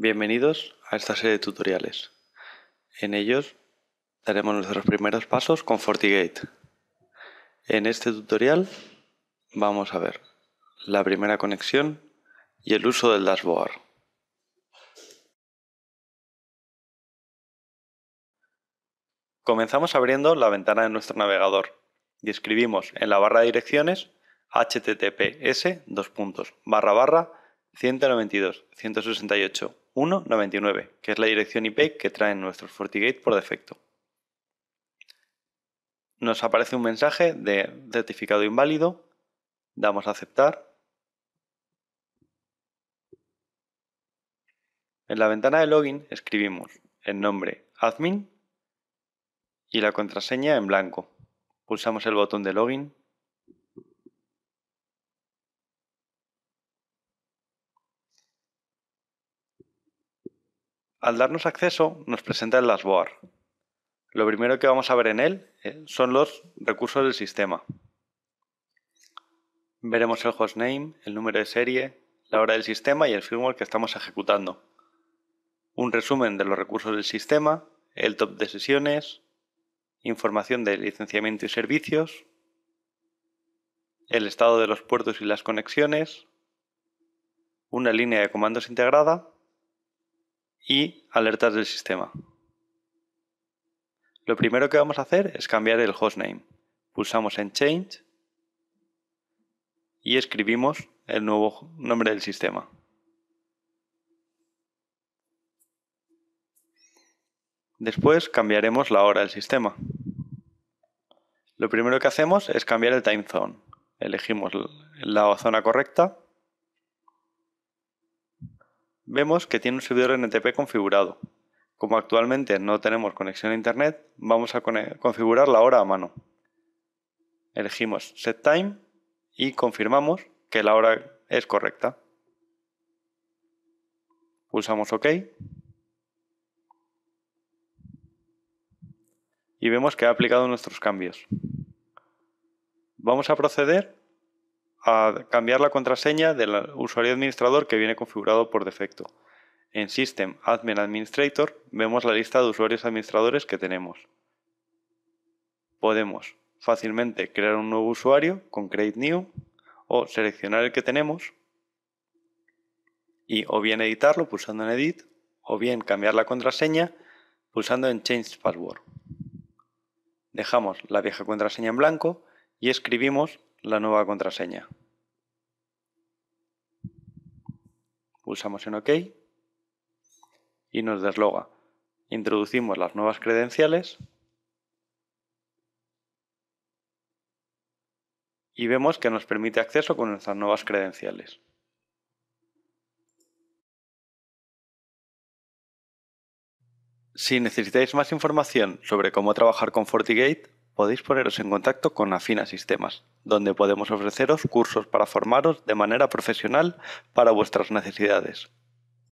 Bienvenidos a esta serie de tutoriales. En ellos daremos nuestros primeros pasos con FortiGate. En este tutorial vamos a ver la primera conexión y el uso del dashboard. Comenzamos abriendo la ventana de nuestro navegador y escribimos en la barra de direcciones https 192.168 1.99, que es la dirección IP que traen nuestros FortiGate por defecto. Nos aparece un mensaje de certificado inválido, damos a aceptar. En la ventana de login escribimos el nombre admin y la contraseña en blanco. Pulsamos el botón de login Al darnos acceso, nos presenta el dashboard. Lo primero que vamos a ver en él eh, son los recursos del sistema. Veremos el hostname, el número de serie, la hora del sistema y el firmware que estamos ejecutando. Un resumen de los recursos del sistema, el top de sesiones, información de licenciamiento y servicios, el estado de los puertos y las conexiones, una línea de comandos integrada y alertas del sistema. Lo primero que vamos a hacer es cambiar el hostname. Pulsamos en Change y escribimos el nuevo nombre del sistema. Después cambiaremos la hora del sistema. Lo primero que hacemos es cambiar el time zone. Elegimos la zona correcta Vemos que tiene un servidor NTP configurado. Como actualmente no tenemos conexión a internet, vamos a configurar la hora a mano. Elegimos Set Time y confirmamos que la hora es correcta. Pulsamos OK. Y vemos que ha aplicado nuestros cambios. Vamos a proceder a cambiar la contraseña del usuario administrador que viene configurado por defecto. En System Admin Administrator vemos la lista de usuarios administradores que tenemos. Podemos fácilmente crear un nuevo usuario con Create New o seleccionar el que tenemos y o bien editarlo pulsando en Edit o bien cambiar la contraseña pulsando en Change Password. Dejamos la vieja contraseña en blanco y escribimos la nueva contraseña. pulsamos en OK y nos desloga. Introducimos las nuevas credenciales y vemos que nos permite acceso con nuestras nuevas credenciales. Si necesitáis más información sobre cómo trabajar con FortiGate, podéis poneros en contacto con Afina Sistemas, donde podemos ofreceros cursos para formaros de manera profesional para vuestras necesidades.